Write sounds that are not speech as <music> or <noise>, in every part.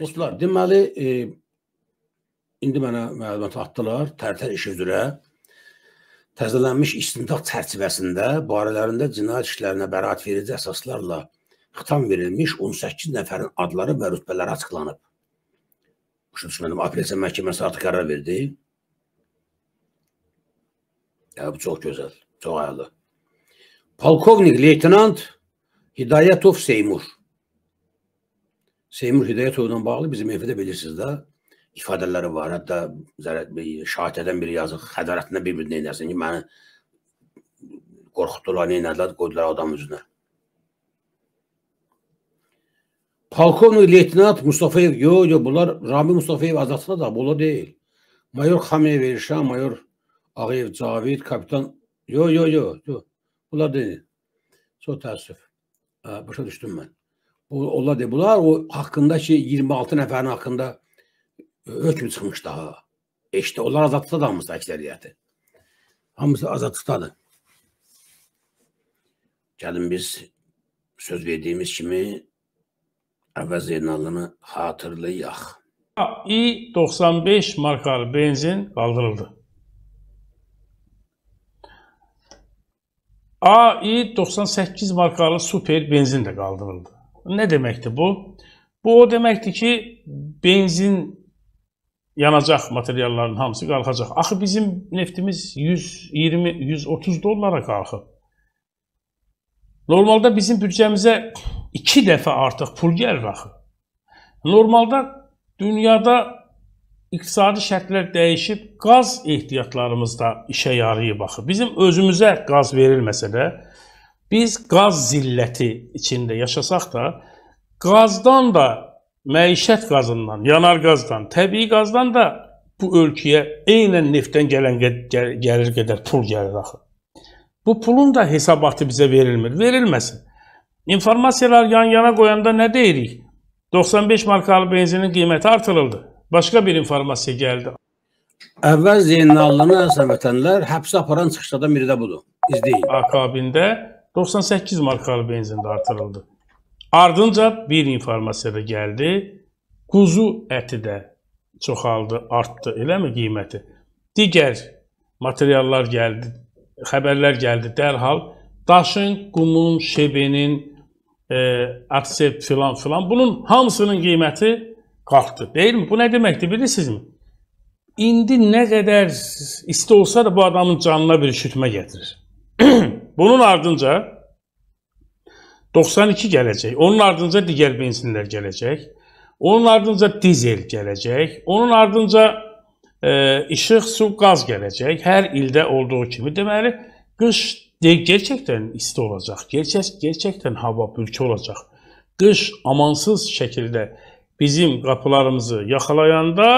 Dostlar, deməli e, indi mənə məlumat atdılar tərtər iş üzrə təzələnmiş istintaq çərçivəsində barələrində cinayət işlərinə bəraət verici əsaslarla xitam verilmiş 18 nəfərin adları və rütbələri açıqlanıb. Başa düşmədim, apellyasiya məhkəməsi artıq qərar verdi. Ya, bu çox gözəl, çox əla. Polkovnik leytenant Hidayətov Seymur Seymur Hidayətovla bağlı bizim evdə bilirsiniz də ifadələri var. Hətta şahid edən biri yazıq xədarətinə bir-bir neynəsin ki, məni qorxutdular, neynədilər, qoydular adam üzünə. Polkovnik leytinat Mustafayev, yo, yo, bunlar Rami Mustafayev azadlıqda da, bunlar deyil. Mayor Xamiyev Elşan, Mayor Ağayev Cavid, kapitan, yo, yo, yo, yo, bunlar deyil. Çox təəssüf. Başa düşdüm mən onlar de bunlar o haqqında ki 26 nəfərin haqqında e, hökm çıxmış daha. Eşdə onlar azadlıqdadır hamısı əksəriyyəti. Hamısı azadlıqdadır. Gəlin biz söz verdiyimiz kimi əvvəl Zeynalını xatırlayaq. İ95 markalı benzin kaldırıldı. AI 98 markalı super benzin de kaldırıldı. Nə deməkdir bu? Bu o deməkdir ki, benzin yanacaq materiallarının hamısı qalxacaq. Axı bizim neftimiz 120 130 dollara qalxıb. Normalda bizim büdcəmizə 2 dəfə artıq pul gəlir axı. Normalda dünyada iqtisadi şərtlər dəyişib qaz ehtiyatlarımız da işə yarayıb axı. Bizim özümüzə qaz verilməsə də Biz qaz zilləti içində yaşasaq da, qazdan da, məişət qazından, yanar qazdan, təbii qazdan da bu ölkəyə eynən neftdən gələn gəl gəlir qədər pul gəlir axı. Bu pulun da hesabatı bizə verilmir. Verilməsin. İnformasiyalar yan-yana qoyanda nə deyirik? 95 markalı benzinin qiyməti artırıldı. Başqa bir informasiya gəldi. Əvvəl Zeynallını əsən vətənlər həbsə aparan çıxışlardan biri də budur. İzləyin. Akabində 98 markalı benzin də artırıldı. Ardınca bir informasiya da gəldi. Quzu əti də çoxaldı, artdı, eləmi qiyməti? Digər materiallar gəldi, xəbərlər gəldi dərhal. Daşın, qumun, şebenin, e, aksept filan filan bunun hamısının qiyməti qalxdı. Deyilmi? Bu nə deməkdir bilirsinizmi? İndi nə qədər isti olsa da bu adamın canına bir üşütmə gətirir. <clears throat> Bunun ardınca 92 gələcək. Onun ardınca digər bensinlər gələcək. Onun ardınca dizel gələcək. Onun ardınca e, işıq, su, qaz gələcək. Hər ildə olduğu kimi. Deməli, qış gerçəkdən isti olacaq. Gerçək, gerçəkdən hava bürkü olacaq. Qış amansız şəkildə bizim qapılarımızı yaxalayanda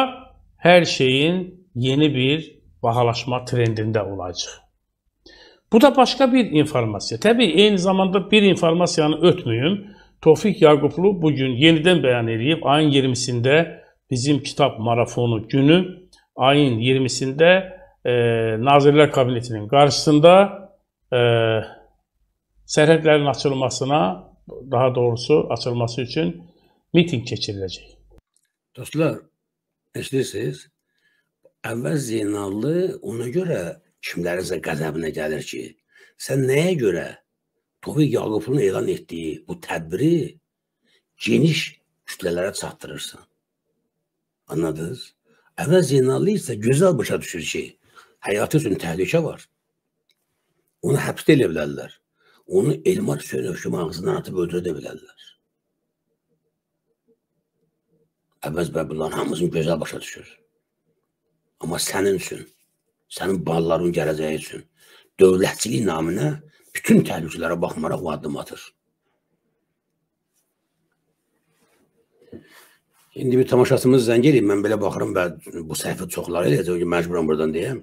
hər şeyin yeni bir bahalaşma trendində olacaq. Bu da başqa bir informasiya. Təbii, eyni zamanda bir informasiyanı ötmüyüm. Tofiq Yaqublu bugün yenidən bəyan edib, ayın 20-sində bizim kitab marafonu günü, ayın 20-sində e, Nazirlər Kabinetinin qarşısında e, sərhədlərin açılmasına, daha doğrusu açılması üçün miting keçiriləcək. Dostlar, eşidirsiniz? Əvvəl Zeynallı ona görə kimlərinsə qəzəbinə gəlir ki, sən nəyə görə Tofiq Yaqubun elan etdiyi bu tədbiri geniş kütlələrə çatdırırsan? Anladınız? Əvvəl Zeynallı isə gözəl başa düşür ki, həyatı üçün təhlükə var. Onu həbsdə elə bilərlər. Onu elmar söylövküm ağzından atıb öldürə bilərlər. Əvvəz və bunların hamısını gözəl başa düşür. Amma sənin üçün sənin balların gələcəyi üçün dövlətçilik naminə bütün təhlükələrə baxmayaraq o addım atır. İndi bir tamaşaçımız zəng eləyib, mən belə baxıram və bu səhifə çoxları eləyəcək ki, məcburam buradan deyəm.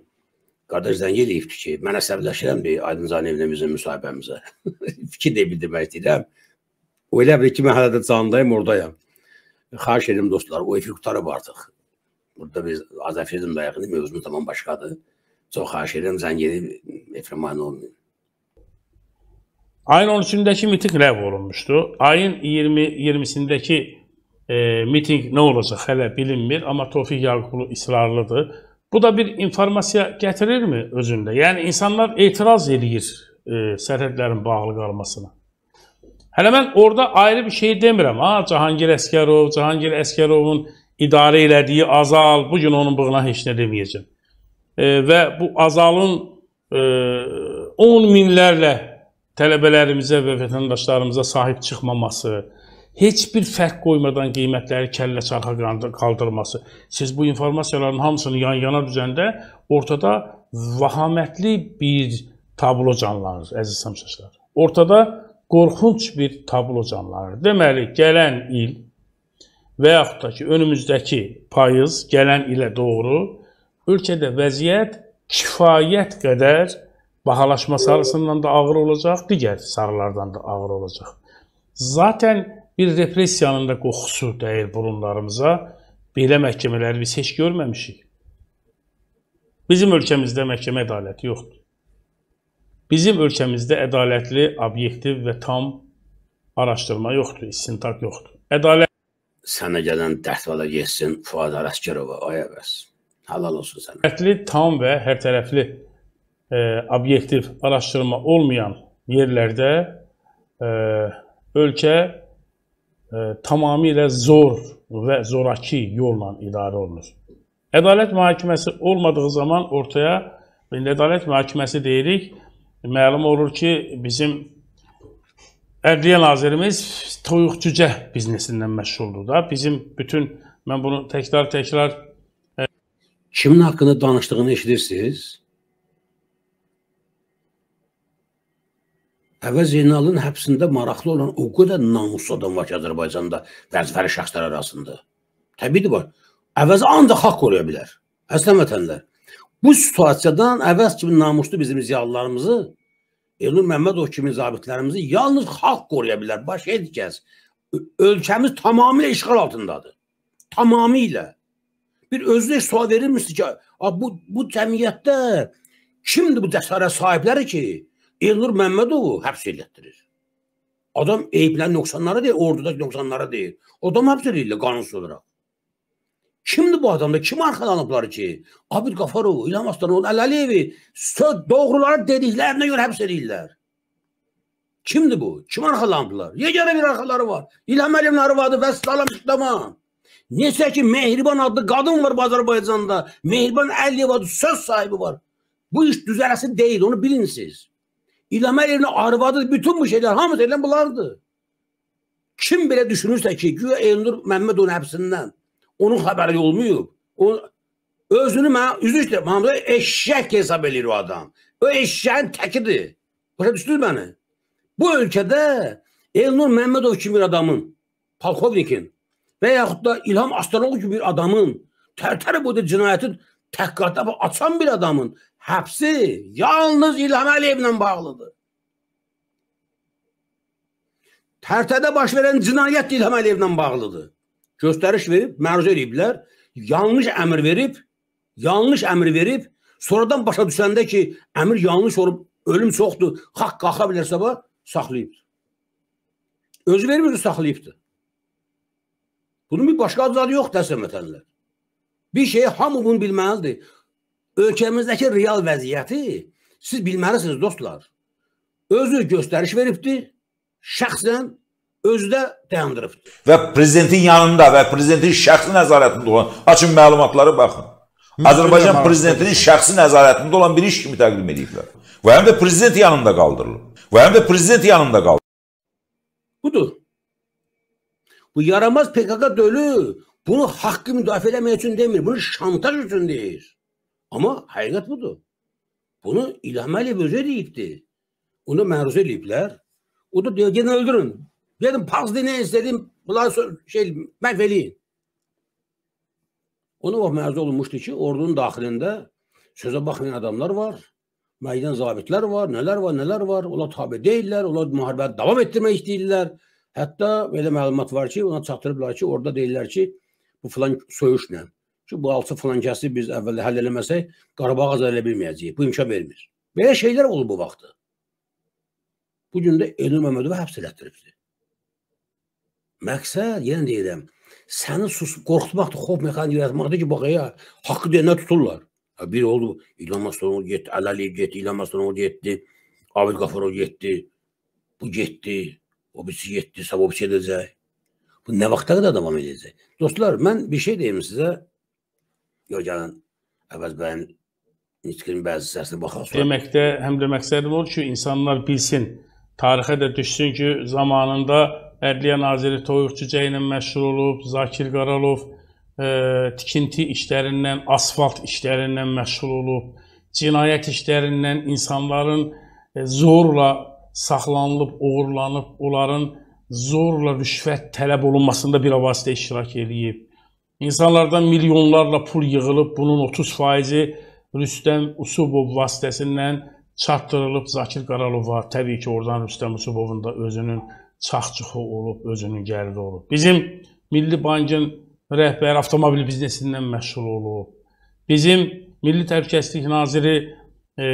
Qardaş zəng eləyibdi ki, mən əsəbləşirəm deyir Aydın Zanevlə bizim müsahibəmizə. <laughs> Fikir deyə bildirmək istəyirəm. O elə bilir ki, mən hələ də candayım, oradayam. Xahiş edirəm dostlar, o efi qutarıb artıq. Burada biz Azərfizm dayaqını mövzunu tamam başqadır çox xahiş edirəm zəng edib Efremanı olmayın. Ayın 13-dəki mitinq ləğv olunmuşdu. Ayın 20 20-sindəki e, mitinq nə olacaq hələ bilinmir, amma Tofiq Yaqublu israrlıdır. Bu da bir informasiya gətirirmi özündə? Yəni insanlar etiraz eləyir e, sərhədlərin bağlı qalmasına. Hələ mən orada ayrı bir şey demirəm. Ha, Cahangir Əskərov, Cahangir Əskərovun idarə elədiyi Azal, bu gün onun bığına heç nə deməyəcəm. E, və bu azalın 10 e, minlərlə tələbələrimizə və vətəndaşlarımıza sahib çıxmaması, heç bir fərq qoymadan qiymətləri kəllə çarxa qaldırması. Siz bu informasiyaların hamısını yan-yana düzəndə ortada vahamətli bir tablo canlanır, əziz həmsəşlər. Ortada qorxunç bir tablo canlanır. Deməli, gələn il və yaxud da ki, önümüzdəki payız gələn ilə doğru ölkədə vəziyyət kifayət qədər bahalaşma sarısından da ağır olacaq, digər sarılardan da ağır olacaq. Zaten bir repressiyanın da qoxusu dəyir burunlarımıza. Belə məhkəmələri biz heç görməmişik. Bizim ölkəmizdə məhkəmə ədaləti yoxdur. Bizim ölkəmizdə ədalətli, obyektiv və tam araşdırma yoxdur, istintaq yoxdur. Ədalət sənə gələn dərd ola getsin Fuad Araskərova, ay əvəz. Halal olsun sana. Tərəfli, tam və hər tərəfli e, obyektiv araşdırma olmayan yerlərdə e, ölkə e, tamamilə zor və zoraki yolla idarə olunur. Ədalət məhkəməsi olmadığı zaman ortaya ədalət məhkəməsi deyirik. Məlum olur ki, bizim Ədliyyə nazirimiz toyuq cücə biznesindən məşğuldur da. Bizim bütün mən bunu təkrar-təkrar kimin haqqında danışdığını eşidirsiniz? Əvvəl Zeynalın həbsində maraqlı olan o qədər namuslu adam var ki, Azərbaycanda vəzifəli şəxslər arasında. Təbiidir var. Əvəz ancaq haqq qoruya bilər. Əslən vətənlər. Bu situasiyadan əvəz kimi namuslu bizim ziyalılarımızı, Elnur Məmmədov kimi zabitlərimizi yalnız haqq qoruya bilər. Baş heç kəs. Ölkəmiz tamamilə işğal altındadır. Tamamilə bir özünə sual verir misiniz ki, bu, bu cəmiyyətdə kimdir bu cəsarət sahibləri ki, Elnur Məmmədovu həbs elətdirir? Adam eyiblərin nöqsanları deyil, ordudakı nöqsanları deyil. Adam həbs edirlər qanunsuz olaraq. Kimdir bu adamda? Kim arxalanıblar ki? Abid Qafarov, İlham Aslanoğlu, Əlaliyevi söz doğruları dediklərinə görə həbs edirlər. Kimdir bu? Kim arxalanıblar? Yegərə bir arxaları var. İlham Əliyevin arvadı və salam tamam. Neyse ki Mehriban adlı kadın var Azerbaycan'da. Mehriban Əliyev adlı söz sahibi var. Bu iş düzelesi değil onu bilin siz. İlham Əliyev'in arvadı bütün bu şeyler hamısı elin bulardı. Kim bile düşünürse ki güya Elnur Məmmədovun həbsindən onun haberi olmuyor. O özünü mən üzü işte Mahmud eşek hesab edir o adam. O eşeğin tekidir. Başa düşdünüz məni? Bu ülkede Elnur Məmmədov kimi bir adamın, polkovnikin və yaxud da İlham Astaroğlu kimi bir adamın, Tərtəriboda cinayətin təhqiqatı açan bir adamın həbsi yalnız İlham Əliyevlə bağlıdır. Tərtədə baş verən cinayət də İlham Əliyevlə bağlıdır. Göstəriş verib, məruzə ediblər, yanlış əmr verib, yanlış əmr verib, sonradan başa düşəndə ki, əmr yanlış olub, ölüm çoxdur, xalq qalxa bilərsə, saxlayıbdır. Özü vermir, saxlayıbdır. Bunun bir başqa adları yoxdur əsl vətənlər. Bir şeyi hamı bunu bilməlidir. Ölkəmizdəki real vəziyyəti siz bilməlisiniz dostlar. Özü göstəriş veribdir. Şəxsən özü də dayandırıbdır. Və prezidentin yanında və prezidentin şəxsi nəzarətində olan açın məlumatları baxın. Azərbaycan prezidentinin şəxsi nəzarətində olan bir iş kimi təqdim ediblər. Və həm də prezident yanında qaldırılıb. Və həm də prezident yanında qaldırılıb. Budur. Bu yaramaz PKK dölü. Bunu hakkı müdafaa edemeyen için demir. Bunu şantaj için değil. Ama hakikat budur. Bunu İlham Ali Böze deyipti. Onu məruz eləyiblər. O da diyor, gedin öldürün. Gedin paz dinə istedim, bunları şey, məhv Onu bak vaxt məruz olunmuşdu ki, ordunun daxilində sözə baxmayan adamlar var, meydan zabitler var, neler var, neler var, onlar tabi değiller, onlar müharibə devam etdirmək istəyirlər. Hətta belə məlumat var ki, ona çatdırıblar ki, orada deyirlər ki, bu filan soyuşla ki, bu alçı filan kəsi biz əvvəldə həll eləməsək, Qarabağ azad elə bilməyəcəyik. Bu imkan vermir. Belə şeylər olub bu vaxtı. Bu gün də Elnur Məmmədova həbs elətdiribdir. Məqsəd, yenə deyirəm, səni sus, qorxutmaqdır, xof mexaniki yaratmaqdır ki, bax, ya, haqqı deyəndə tuturlar. Ha, bir oldu, İlham Maslanoğlu getdi, Ələliyev getdi, İlham Maslanoğlu getdi, Abid Qafarov getdi, bu getdi. O birisi yetdisə, o birisi edəcək. Bu nə vaxta qədər davam edəcək? Dostlar, mən bir şey deyim sizə. Yox, gəlin, əvvəz bəyin nitqinin bəzi hissəsinə baxaq. Deməkdə, həm də məqsədim olur ki, insanlar bilsin, tarixə də düşsün ki, zamanında Ədliyyə Naziri Toyuq Cücə ilə məşhur olub, Zakir Qaralov ə, e, tikinti işlərindən, asfalt işlərindən məşğul olub, cinayət işlərindən insanların ə, e, zorla saxlanılıb, uğurlanıb, onların zorla rüşvət tələb olunmasında bir vasitə iştirak edib. İnsanlardan milyonlarla pul yığılıb, bunun 30 faizi Rüstəm Usubov vasitəsindən çatdırılıb Zakir Qaralova. Təbii ki, oradan Rüstəm Usubovun da özünün çaxçıxı olub, özünün gəliri olub. Bizim Milli Bankın rəhbəri avtomobil biznesindən məşğul olub. Bizim Milli Təhlükəsizlik Naziri e,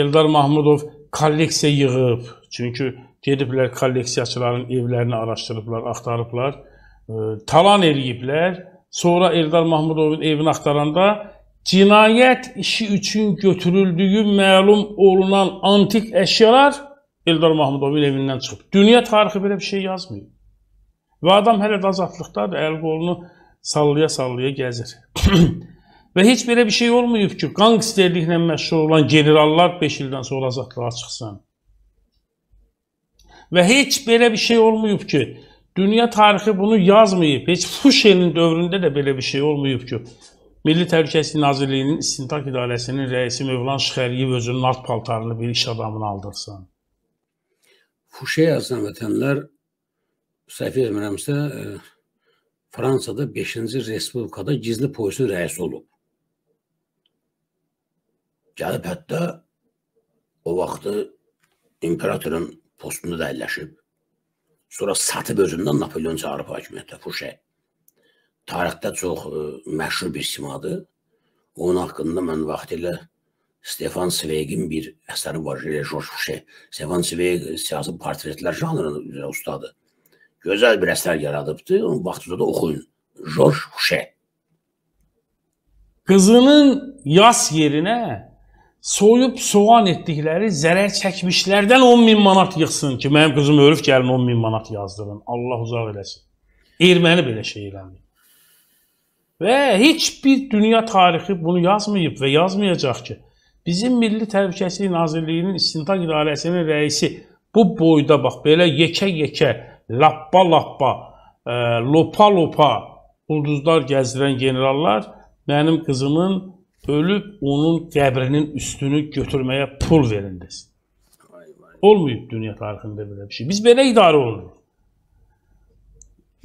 Eldar Mahmudov kolleksiya yığıb. Çünki gediblər kolleksiyaçıların evlərini araşdırıblar, axtarıblar, talan eləyiblər. Sonra Eldar Mahmudovun evini axtaranda cinayət işi üçün götürüldüyü məlum olunan antik əşyalar Eldar Mahmudovun evindən çıxıb. Dünya tarixi belə bir şey yazmıyor. Və adam hələ də azadlıqdadır, əl qolunu sallaya-sallaya gəzir. <clears throat> Və heç belə bir şey olmayıb ki, qanqsterliklə məşğul olan generallar 5 ildən sonra azadlığa çıxsın. Və heç belə bir şey olmayıb ki, dünya tarixi bunu yazmayıb. Heç Fuşenin dövründə də belə bir şey olmayıb ki, Milli Təhlükəsizlik Nazirliyinin İstintaq İdarəsinin rəisi Mövlan Şıxəliyev özünün alt paltarını bir iş adamına aldırsın. Fuşe yazan vətənlər səhv etmirəmsə e, Fransada 5-ci respublikada gizli polisin rəisi olub. Gəlib hətta o vaxtı imperatorun postunda da əlləşib. Sonra satıb özündən Napolyon çağırıb hakimiyyətə Fuşe. Tarixdə çox ə, e, məşhur bir simadır. Onun haqqında mən vaxtilə Stefan Sveigin bir əsəri var, George Fuşe. Stefan Sveig siyasi portretlər janrı üzrə ustadır. Gözəl bir əsər yaradıbdı. Onu vaxtında da oxuyun. George Fuşe. Qızının yas yerinə soyub soğan etdikləri zərər çəkmişlərdən 10 min manat yığsın ki, mənim qızım ölüb gəlin 10 min manat yazdırın. Allah uzaq eləsin. Erməni belə şey eləmir. Və heç bir dünya tarixi bunu yazmayıb və yazmayacaq ki, bizim Milli Təhlükəsizlik Nazirliyinin İstintaq İdarəsinin rəisi bu boyda bax belə yekə-yekə, lappa-lappa, e, lopa-lopa ulduzlar gəzdirən generallar mənim qızımın ölüb onun qəbrinin üstünü götürməyə pul verin desin. Olmayıb dünya tarixində belə bir şey. Biz belə idarə oluruq.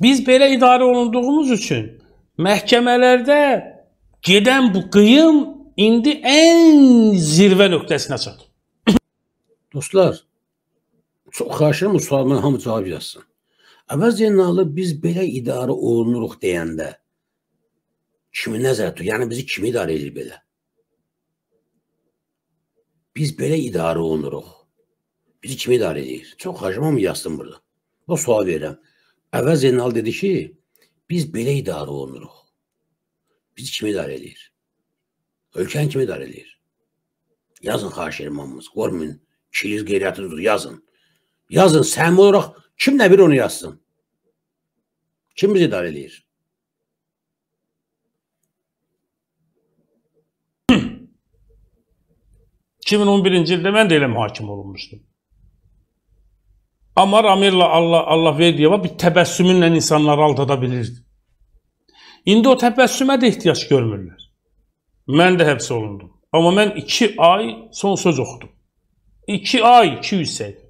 Biz belə idarə olunduğumuz üçün məhkəmələrdə gedən bu qıyım indi ən zirvə nöqtəsinə çatıb. <coughs> Dostlar, çox xahişim bu sualıma hamı cavab yazsın. Əvvəl Zeynalıb biz belə idarə olunuruq deyəndə Kimi nəzərdə tutur? Yəni bizi kim idarə edir belə? Biz belə idarə olunuruq. Bizi kim idarə edir? Çox xacmam yazsın burada. O sual verirəm. Əvvəl Zeynal dedi ki, biz belə idarə olunuruq. Bizi kim idarə edir? Ölkəni kim idarə edir? Yazın xahiş edirəm hamımız. Qormayın, kiliz qeyriyyətini tutun, yazın. Yazın, səmmi olaraq kim nə bir onu yazsın. Kim bizi idarə edir? 2011-ci ildə mən də elə mühakim olunmuşdum. Amma Ramirla Allah Allah Verdiyeva bir təbəssümünlə insanları aldada bilirdi. İndi o təbəssümə də ehtiyac görmürlər. Mən də həbs olundum. Amma mən 2 ay son söz oxudum. 2 ay 200 səhifə.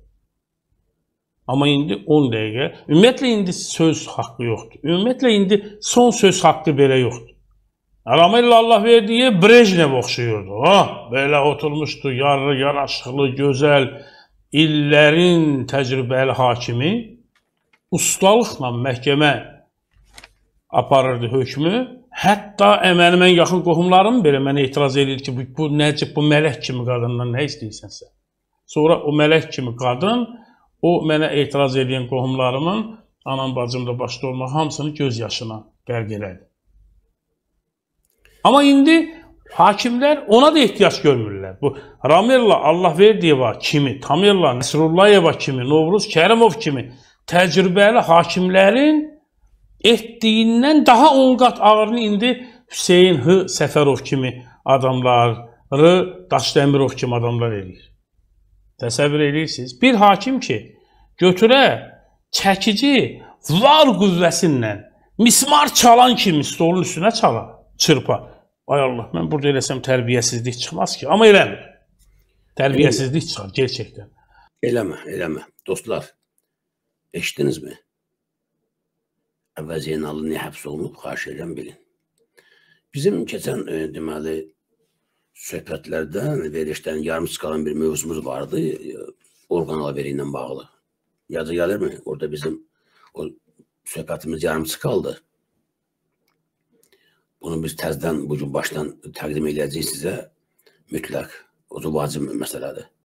Amma indi 10 dəqiqə. Ümumiyyətlə indi söz haqqı yoxdur. Ümumiyyətlə indi son söz haqqı belə yoxdur. Adamı illə Allah verdiyi Brejnev oxşuyurdu. Ha, ah, belə oturmuşdu, yarı yaraşıqlı, gözəl, illərin təcrübəli hakimi ustalıqla məhkəmə aparırdı hökmü. Hətta əmənimən yaxın qohumlarım belə mənə etiraz edir ki, bu, bu nəcib, bu mələk kimi qadından nə istəyirsənsə. Sonra o mələk kimi qadın, o mənə etiraz edən qohumlarımın, anam bacım da başda olmaq, hamısını göz yaşına qərq elədi. Amma indi hakimlər ona da ehtiyac görmürlər. Bu Ramirla Allahverdiyeva kimi, Tamirla Nəsrullayeva kimi, Novruz Kərimov kimi təcrübəli hakimlərin etdiyindən daha 10 qat ağırını indi Hüseyn H. Səfərov kimi adamları, Daşdəmirov kimi adamlar eləyir. Təsəvvür edirsiniz. Bir hakim ki, götürə çəkici var qüvvəsi ilə mismar çalan kimi stolun üstünə çala, çırpa. Ay Allah, mən burada eləsəm tərbiyəsizlik çıxmaz ki. Amma eləmir. Tərbiyəsizlik çıxar gerçəkdən. Eləmə, eləmə. Dostlar, eşitdinizmi? Əvvəl Zeynalı niyə həbs olunub, xahiş edirəm bilin. Bizim keçən e, deməli söhbətlərdə, yəni verilişdən yarımçıq qalan bir mövzumuz vardı, e, orqan alveri ilə bağlı. Yadı gəlirmi? Orada bizim o söhbətimiz yarımçıq qaldı. Bunu biz təzdən bu gün başdan təqdim eləyəcəyik sizə mütləq. O vacib məsələdir.